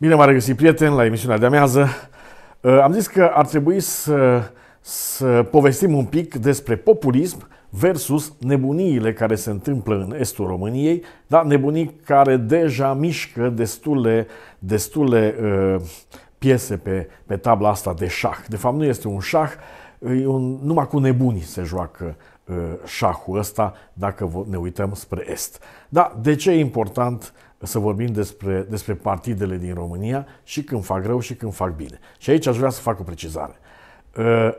Bine m am regăsit, prieteni, la emisiunea de amează. Uh, am zis că ar trebui să, să povestim un pic despre populism versus nebuniile care se întâmplă în estul României, dar nebunii care deja mișcă destule, destule uh, piese pe, pe tabla asta de șah. De fapt, nu este un șah, un, numai cu nebunii se joacă Uh, șahul ăsta dacă ne uităm spre Est. Da, de ce e important să vorbim despre, despre partidele din România și când fac rău și când fac bine? Și aici aș vrea să fac o precizare. Uh,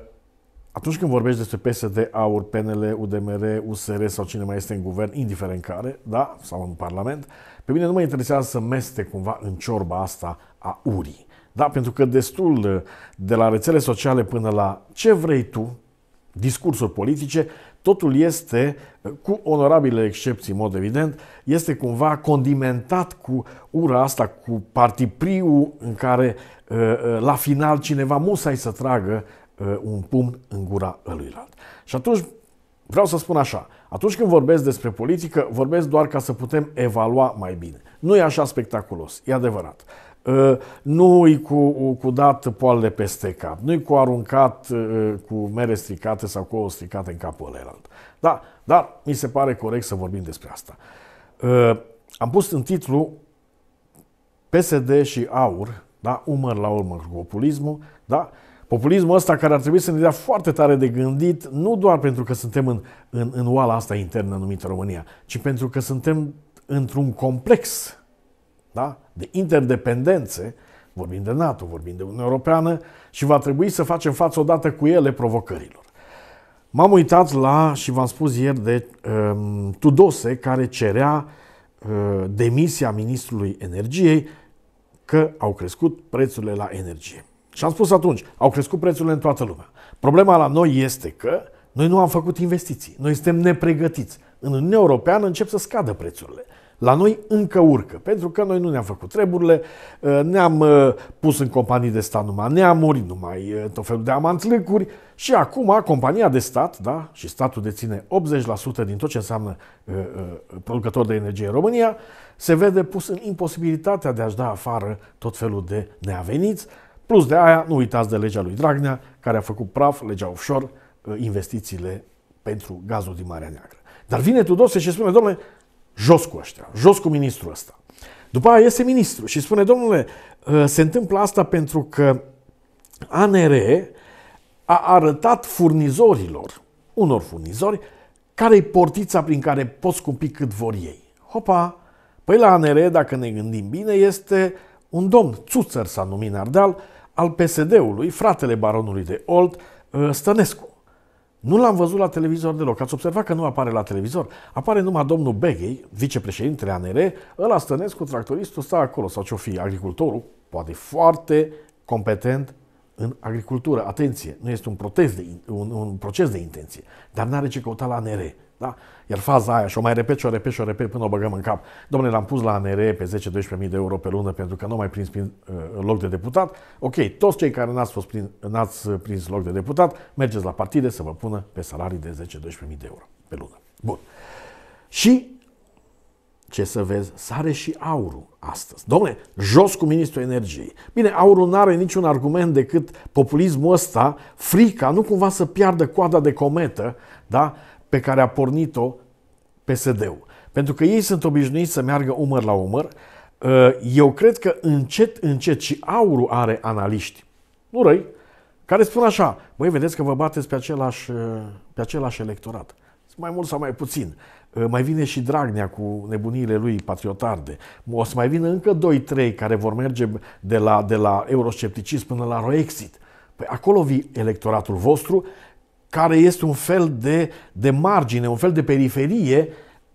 atunci când vorbești despre PSD, AUR, PNL, UDMR, USR sau cine mai este în guvern, indiferent care, da, sau în Parlament, pe mine nu mă interesează să meste cumva în ciorba asta a uri. Da, pentru că destul de la rețele sociale până la ce vrei tu, discursuri politice, totul este, cu onorabile excepții, în mod evident, este cumva condimentat cu ura asta, cu partipriu în care uh, uh, la final cineva musai să tragă uh, un pumn în gura eluilalt. Și atunci vreau să spun așa, atunci când vorbesc despre politică, vorbesc doar ca să putem evalua mai bine. Nu e așa spectaculos, e adevărat. Ă, nu-i cu, cu dat poalele peste cap, nu-i cu aruncat ă, cu mere stricate sau cu o stricată în capul ălălalt. Da, dar mi se pare corect să vorbim despre asta. Ă, am pus în titlu PSD și AUR, da, umăr la urmă cu populismul, da, populismul ăsta care ar trebui să ne dea foarte tare de gândit, nu doar pentru că suntem în, în, în oala asta internă numită România, ci pentru că suntem într-un complex da? de interdependențe, vorbim de NATO, vorbim de Uniunea Europeană și va trebui să facem față odată cu ele provocărilor. M-am uitat la, și v-am spus ieri, de um, Tudose, care cerea uh, demisia ministrului energiei că au crescut prețurile la energie. Și am spus atunci, au crescut prețurile în toată lumea. Problema la noi este că noi nu am făcut investiții, noi suntem nepregătiți. În Uniunea Europeană încep să scadă prețurile. La noi încă urcă, pentru că noi nu ne-am făcut treburile, uh, ne-am uh, pus în companii de stat numai neamuri, numai uh, tot felul de amantlâcuri și acum compania de stat, da, și statul deține 80% din tot ce înseamnă producător de energie în România, se vede pus în imposibilitatea de a-și da afară tot felul de neaveniți, plus de aia, nu uitați de legea lui Dragnea, care a făcut praf, legea offshore, investițiile pentru gazul din Marea Neagră. Dar vine Tudose și spune, domnule, jos cu ăștia, jos cu ministrul ăsta. După aia iese ministru și spune, domnule, ă, se întâmplă asta pentru că ANR a arătat furnizorilor, unor furnizori, care-i portița prin care pot scumpi cât vor ei. Hopa! Păi la ANR, dacă ne gândim bine, este un domn, Țuțăr s-a numit Ardeal, al PSD-ului, fratele baronului de Olt, ă, Stănescu. Nu l-am văzut la televizor deloc. Ați observat că nu apare la televizor. Apare numai domnul Beghei, vicepreședintele ANR, ăla cu tractoristul, stă acolo, sau ce-o fi, agricultorul, poate foarte competent în agricultură. Atenție, nu este un, de, un, un proces de intenție, dar nu are ce căuta la ANR. Da? Iar faza aia, și o mai repet, și o repet, și o repet până o băgăm în cap. Domnule, l-am pus la ANR pe 10-12.000 de euro pe lună pentru că nu mai prins prin, uh, loc de deputat. Ok, toți cei care n-ați, fost prin, n-ați uh, prins loc de deputat, mergeți la partide să vă pună pe salarii de 10-12.000 de euro pe lună. Bun. Și ce să vezi, sare și aurul astăzi. Domne, jos cu ministrul energiei. Bine, aurul nu are niciun argument decât populismul ăsta, frica, nu cumva să piardă coada de cometă, da? pe care a pornit-o PSD-ul. Pentru că ei sunt obișnuiți să meargă umăr la umăr. Uh, eu cred că încet, încet și aurul are analiști. Nu răi, care spun așa, băi, vedeți că vă bateți pe același, uh, pe același electorat. Mai mult sau mai puțin. Uh, mai vine și Dragnea cu nebunile lui patriotarde. O să mai vină încă 2-3 care vor merge de la, de la euroscepticism până la roexit. Păi acolo vii electoratul vostru care este un fel de, de margine, un fel de periferie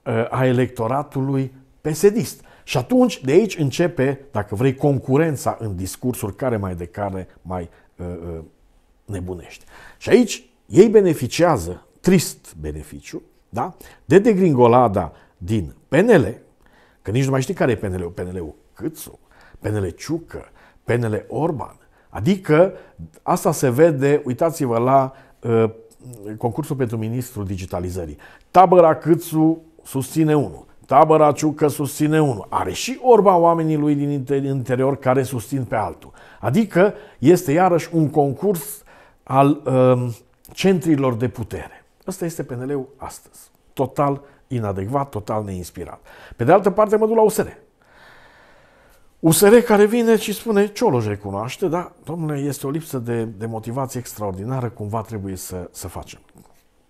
uh, a electoratului pesedist. Și atunci, de aici începe, dacă vrei, concurența în discursuri care mai de care mai uh, uh nebunește. Și aici ei beneficiază, trist beneficiu, da? de degringolada din PNL, că nici nu mai știi care e PNL-ul, PNL-ul Câțu, PNL Ciucă, PNL Orban. Adică asta se vede, uitați-vă la uh, concursul pentru ministrul digitalizării. Tabăra Câțu susține unul. Tabăra Ciucă susține unul. Are și orba oamenii lui din interior care susțin pe altul. Adică este iarăși un concurs al uh, centrilor de putere. Ăsta este PNL-ul astăzi. Total inadecvat, total neinspirat. Pe de altă parte mă duc la USR. USR care vine și spune, Cioloș recunoaște, dar, domnule, este o lipsă de, de motivație extraordinară, cumva trebuie să, să facem.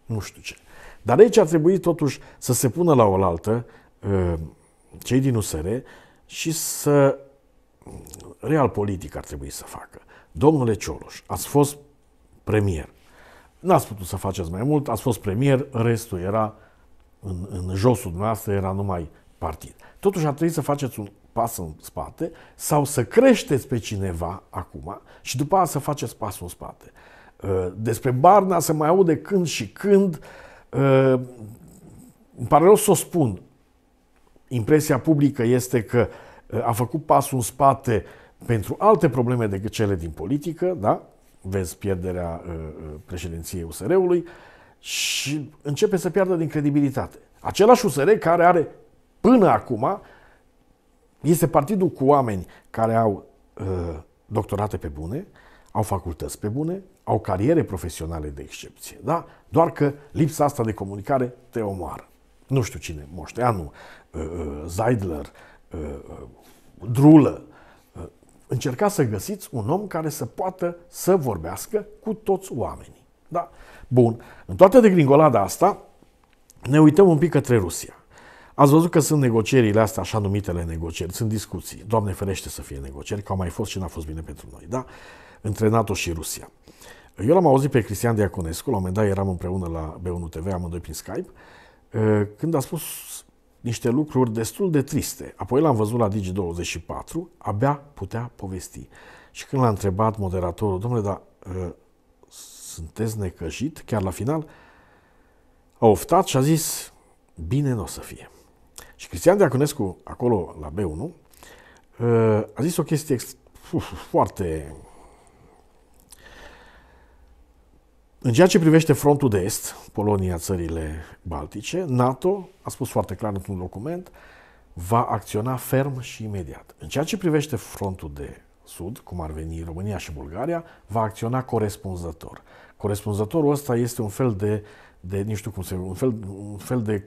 Nu știu ce. Dar aici ar trebui totuși să se pună la oaltă ă, cei din USR și să real politic ar trebui să facă. Domnule Cioloș, ați fost premier. N-ați putut să faceți mai mult, ați fost premier, restul era în, în josul dumneavoastră, era numai partid. Totuși ar trebui să faceți un pas în spate sau să creșteți pe cineva acum și după aceea să faceți pas în spate. Uh, despre Barna se mai aude când și când. Uh, îmi pare rău să o spun. Impresia publică este că uh, a făcut pasul în spate pentru alte probleme decât cele din politică, da? vezi pierderea președinției USR-ului și începe să piardă din credibilitate. Același USR care are până acum este partidul cu oameni care au uh, doctorate pe bune, au facultăți pe bune, au cariere profesionale de excepție, da? Doar că lipsa asta de comunicare te omoară. Nu știu cine, Moșteanu, uh, uh Zeidler, uh, uh Drulă, uh, încercați să găsiți un om care să poată să vorbească cu toți oamenii. Da? Bun. În toată degringolada asta, ne uităm un pic către Rusia. Ați văzut că sunt negocierile astea, așa numitele negocieri, sunt discuții. Doamne ferește să fie negocieri, că au mai fost și n-a fost bine pentru noi, da? Între NATO și Rusia. Eu l-am auzit pe Cristian Diaconescu, la un moment dat eram împreună la B1 TV, amândoi prin Skype, uh, când a spus niște lucruri destul de triste. Apoi l-am văzut la Digi24, abia putea povesti. Și când l-a întrebat moderatorul, domnule, dar uh, sunteți necăjit? Chiar la final a oftat și a zis, bine nu o să fie. Și Cristian Diaconescu, acolo la B1, uh, a zis o chestie foarte... În ceea ce privește frontul de est, Polonia, țările baltice, NATO a spus foarte clar într-un document, va acționa ferm și imediat. În ceea ce privește frontul de sud, cum ar veni România și Bulgaria, va acționa corespunzător. Corespunzătorul ăsta este un fel de, de nu știu cum se, un fel, un fel de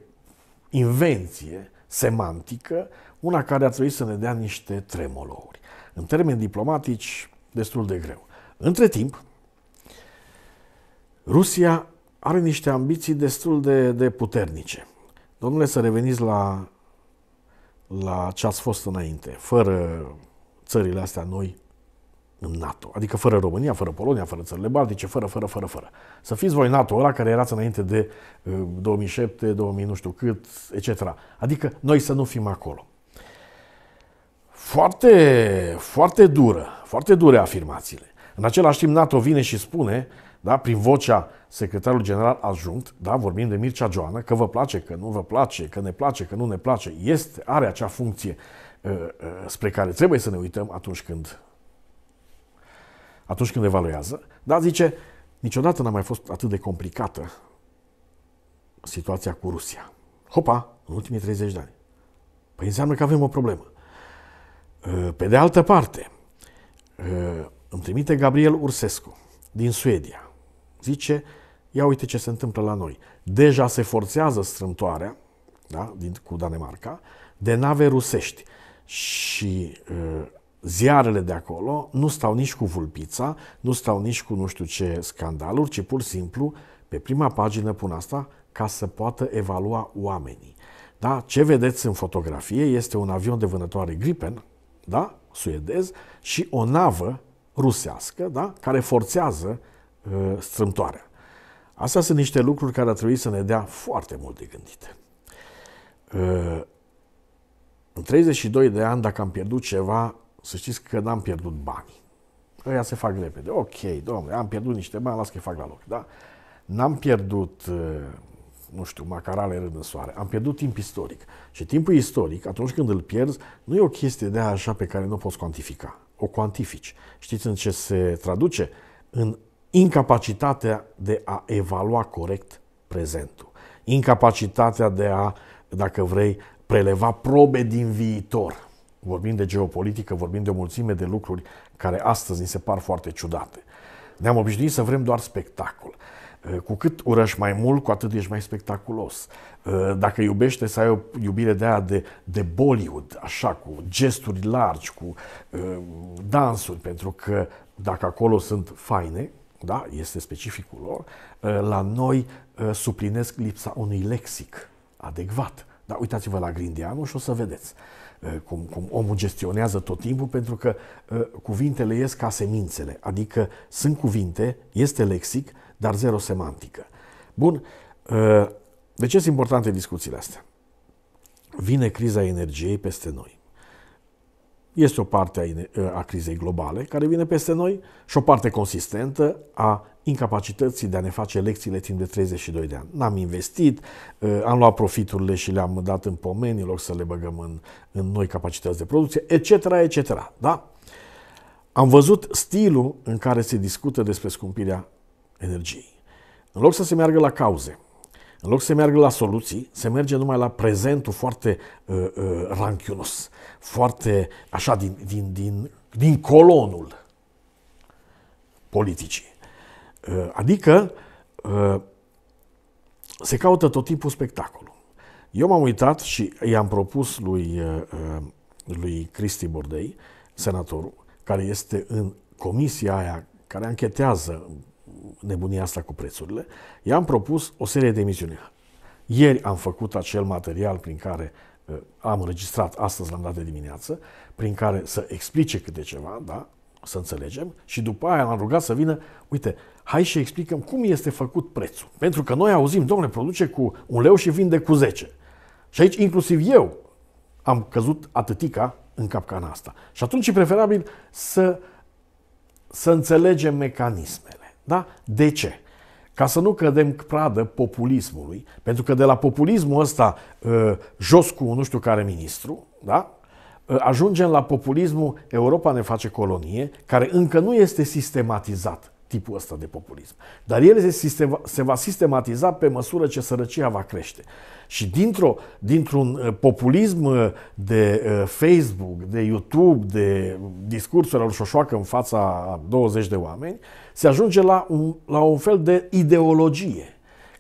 invenție semantică, una care ar trebui să ne dea niște tremolouri. În termeni diplomatici, destul de greu. Între timp, Rusia are niște ambiții destul de, de puternice. Domnule, să reveniți la, la ce ați fost înainte. Fără țările astea noi, în NATO. Adică fără România, fără Polonia, fără țările Baltice, fără, fără, fără, fără. Să fiți voi NATO ăla care erați înainte de 2007, uh, 2000 nu știu cât, etc. Adică noi să nu fim acolo. Foarte, foarte dură, foarte dure afirmațiile. În același timp NATO vine și spune, da, prin vocea secretarului general adjunct, da, vorbim de Mircea Joană, că vă place, că nu vă place, că ne place, că nu ne place, este, are acea funcție uh, uh, spre care trebuie să ne uităm atunci când atunci când evaluează, dar zice, niciodată n-a mai fost atât de complicată situația cu Rusia. Hopa, în ultimii 30 de ani. Păi înseamnă că avem o problemă. Ă, pe de altă parte, ă, îmi trimite Gabriel Ursescu din Suedia. Zice, ia uite ce se întâmplă la noi. Deja se forțează strâmtoarea da, din, cu Danemarca de nave rusești. Și ă, ziarele de acolo nu stau nici cu vulpița, nu stau nici cu nu știu ce scandaluri, ci pur și simplu pe prima pagină pun asta ca să poată evalua oamenii. Da? Ce vedeți în fotografie este un avion de vânătoare Gripen, da? suedez, și o navă rusească da? care forțează uh, strâmtoarea. Astea sunt niște lucruri care ar trebui să ne dea foarte mult de gândit. Uh, în 32 de ani, dacă am pierdut ceva, să știți că n-am pierdut bani. Ăia se fac repede. Ok, domnule, am pierdut niște bani, las că fac la loc. Da? N-am pierdut, uh, nu știu, macarale rând în soare. Am pierdut timp istoric. Și timpul istoric, atunci când îl pierzi, nu e o chestie de așa pe care nu o poți cuantifica. O cuantifici. Știți în ce se traduce? În incapacitatea de a evalua corect prezentul. Incapacitatea de a, dacă vrei, preleva probe din viitor vorbim de geopolitică, vorbim de o mulțime de lucruri care astăzi ni se par foarte ciudate. Ne-am obișnuit să vrem doar spectacol. Uh, cu cât urăși mai mult, cu atât ești mai spectaculos. Uh, dacă iubește să ai o iubire de aia de, de Bollywood, așa, cu gesturi largi, cu uh, dansuri, pentru că dacă acolo sunt faine, da, este specificul lor, la noi suplinesc lipsa unui lexic adecvat. Da, uitați-vă la Grindianu și o să vedeți. Eh, cum, cum omul gestionează tot timpul, pentru că eh, cuvintele ies ca semințele, adică sunt cuvinte, este lexic, dar zero semantică. Bun, eh, de ce sunt importante discuțiile astea? Vine criza energiei peste noi. Este o parte a, a crizei globale care vine peste noi și o parte consistentă a incapacității de a ne face lecțiile timp de 32 de ani. N-am investit, uh, am luat profiturile și le-am dat în pomeni, loc să le băgăm în, în noi capacități de producție, etc., etc. Da? Am văzut stilul în care se discută despre scumpirea energiei. În loc să se meargă la cauze, în loc să se meargă la soluții, se merge numai la prezentul foarte uh, uh, ranchiunos, foarte așa din, din, din, din colonul politicii. Eh, adică eh, se caută tot timpul spectacolul. Eu m-am uitat și i-am propus lui, eh, lui Cristi Bordei, senatorul, care este în comisia aia care anchetează nebunia asta cu prețurile, i-am propus o serie de emisiuni. Ieri am făcut acel material prin care am înregistrat, astăzi l-am dat de dimineață, prin care să explice câte ceva, da? să înțelegem și după aia l-am rugat să vină, uite, hai și explicăm cum este făcut prețul. Pentru că noi auzim, domne, produce cu un leu și vinde cu 10. Și aici inclusiv eu am căzut atâtica în capcana asta. Și atunci e preferabil să, să înțelegem mecanismele. Da? De ce? Ca să nu cădem pradă populismului, pentru că de la populismul ăsta ă, jos cu nu știu care ministru, da? ajungem la populismul Europa ne face colonie, care încă nu este sistematizat tipul ăsta de populism. Dar el se, sistem- se va sistematiza pe măsură ce sărăcia va crește. Și dintr-o, dintr-un uh, populism uh, de uh, Facebook, de YouTube, de discursuri al șoșoacă în fața 20 de oameni, se ajunge la un, la un fel de ideologie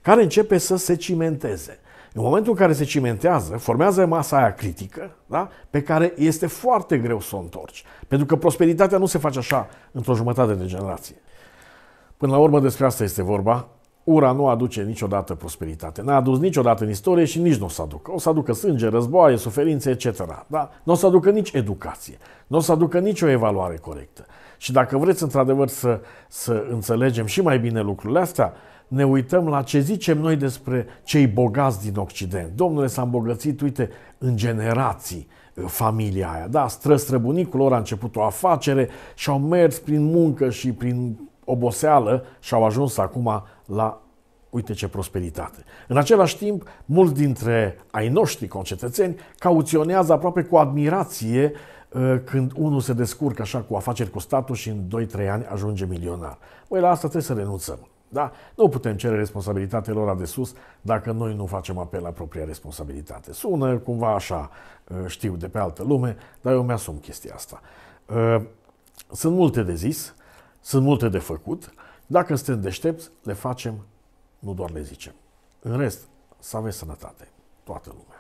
care începe să se cimenteze. În momentul în care se cimentează, formează masa aia critică, da? pe care este foarte greu să o întorci. Pentru că prosperitatea nu se face așa într-o jumătate de generație. Până la urmă despre asta este vorba. Ura nu aduce niciodată prosperitate. N-a adus niciodată în istorie și nici nu o să aducă. O să aducă sânge, războaie, suferințe, etc. Da? Nu o să aducă nici educație. Nu o să aducă nicio evaluare corectă. Și dacă vreți într-adevăr să, să înțelegem și mai bine lucrurile astea, ne uităm la ce zicem noi despre cei bogați din Occident. Domnule, s-a îmbogățit, uite, în generații familia aia. Da, străstrăbunicul lor a început o afacere și au mers prin muncă și prin oboseală și au ajuns acum la uite ce prosperitate. În același timp, mulți dintre ai noștri concetățeni cauționează aproape cu admirație uh, Eh, când unul se descurcă așa cu afaceri cu statul și în 2-3 ani ajunge milionar. Voi păi la asta trebuie să renunțăm. Da? Nu putem cere responsabilitatea lor de sus dacă noi nu facem apel la propria responsabilitate. Sună cumva așa, eh, știu, de pe altă lume, dar eu mi-asum chestia asta. Eh, sunt multe de zis, sunt multe de făcut. Dacă suntem deștepți, le facem, nu doar le zicem. În rest, să aveți sănătate, toată lumea.